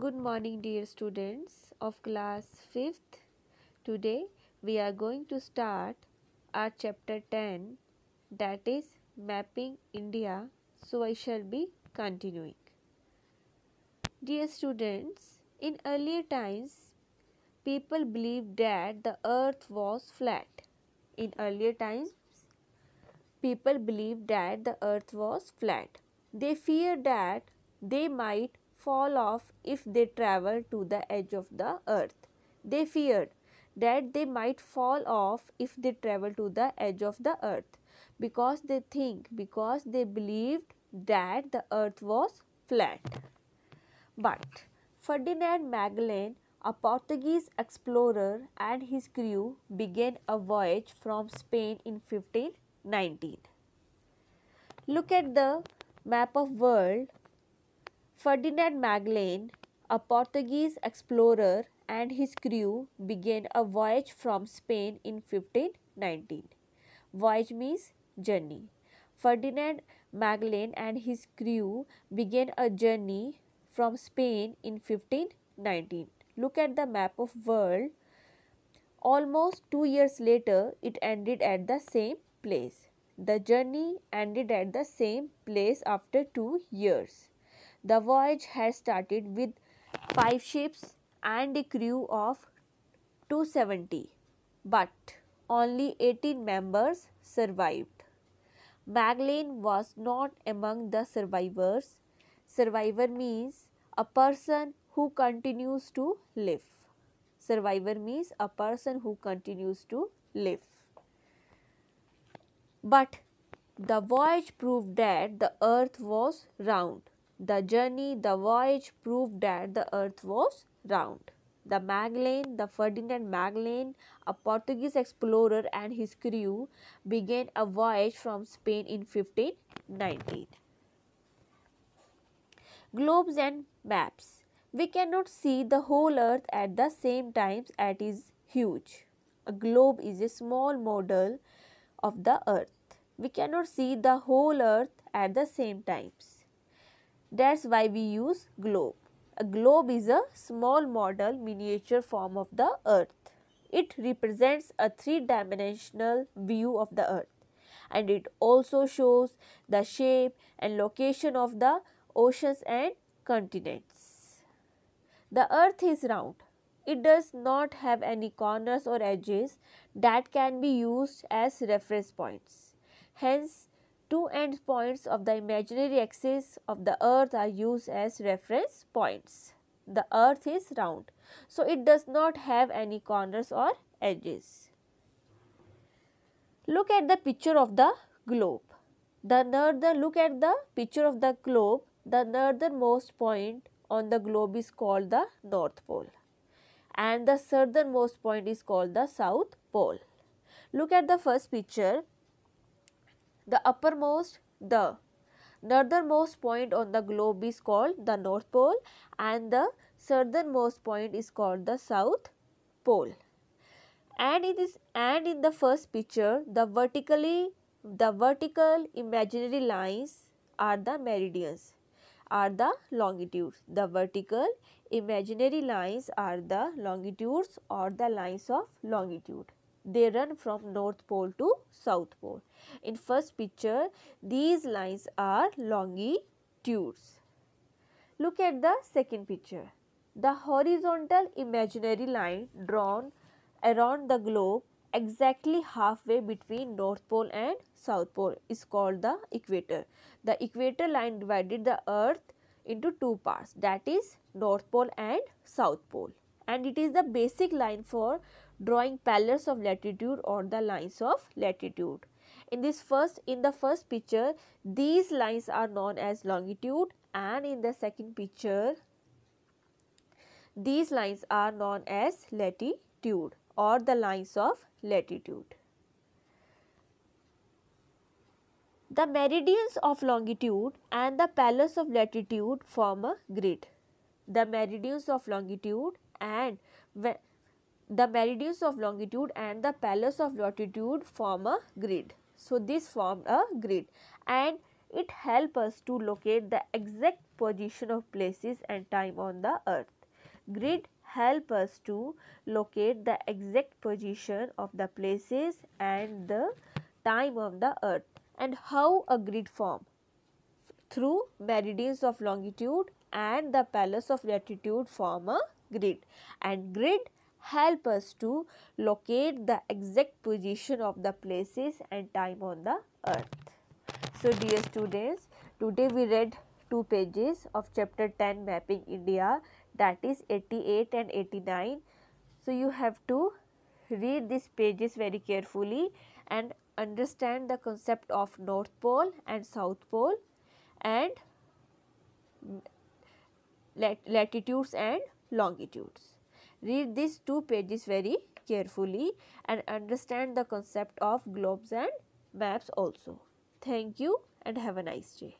Good morning dear students of class 5th. Today we are going to start our chapter 10 that is mapping India. So I shall be continuing. Dear students, in earlier times people believed that the earth was flat. In earlier times people believed that the earth was flat. They feared that they might fall off if they travel to the edge of the earth. They feared that they might fall off if they travel to the edge of the earth because they think because they believed that the earth was flat but ferdinand magellan a portuguese explorer and his crew began a voyage from spain in 1519 look at the map of world Ferdinand Magellan, a Portuguese explorer, and his crew began a voyage from Spain in 1519. Voyage means journey. Ferdinand Magellan and his crew began a journey from Spain in 1519. Look at the map of world. Almost 2 years later it ended at the same place. The journey ended at the same place after 2 years. The voyage had started with five ships and a crew of 270, but only 18 members survived. Magellan was not among the survivors. Survivor means a person who continues to live. Survivor means a person who continues to live. But the voyage proved that the earth was round. The journey, the voyage proved that the earth was round. The Magellan, the Ferdinand Magellan, a Portuguese explorer and his crew began a voyage from Spain in 1519. Globes and maps. We cannot see the whole earth at the same time as it is huge. A globe is a small model of the earth. We cannot see the whole earth at the same times that is why we use globe. A globe is a small model miniature form of the earth. It represents a three dimensional view of the earth and it also shows the shape and location of the oceans and continents. The earth is round. It does not have any corners or edges that can be used as reference points. Hence, two end points of the imaginary axis of the earth are used as reference points. The earth is round. So, it does not have any corners or edges. Look at the picture of the globe. The northern look at the picture of the globe. The northernmost point on the globe is called the north pole and the southernmost point is called the south pole. Look at the first picture. The uppermost, the northernmost point on the globe is called the North Pole and the southernmost point is called the South Pole. And it is and in the first picture the vertically the vertical imaginary lines are the meridians are the longitudes. The vertical imaginary lines are the longitudes or the lines of longitude they run from north pole to south pole. In first picture, these lines are longitudes. Look at the second picture. The horizontal imaginary line drawn around the globe exactly halfway between north pole and south pole is called the equator. The equator line divided the earth into two parts that is north pole and south pole and it is the basic line for drawing parallels of latitude or the lines of latitude. In this first, in the first picture, these lines are known as longitude and in the second picture, these lines are known as latitude or the lines of latitude. The meridians of longitude and the parallels of latitude form a grid. The meridians of longitude and the meridians of longitude and the palace of latitude form a grid. So, this form a grid and it help us to locate the exact position of places and time on the earth. Grid help us to locate the exact position of the places and the time of the earth and how a grid form through meridians of longitude and the palace of latitude form a grid and grid help us to locate the exact position of the places and time on the earth. So dear students, today we read two pages of chapter 10 mapping India that is 88 and 89. So you have to read these pages very carefully and understand the concept of North Pole and South Pole and lat latitudes and longitudes. Read these two pages very carefully and understand the concept of globes and maps also. Thank you and have a nice day.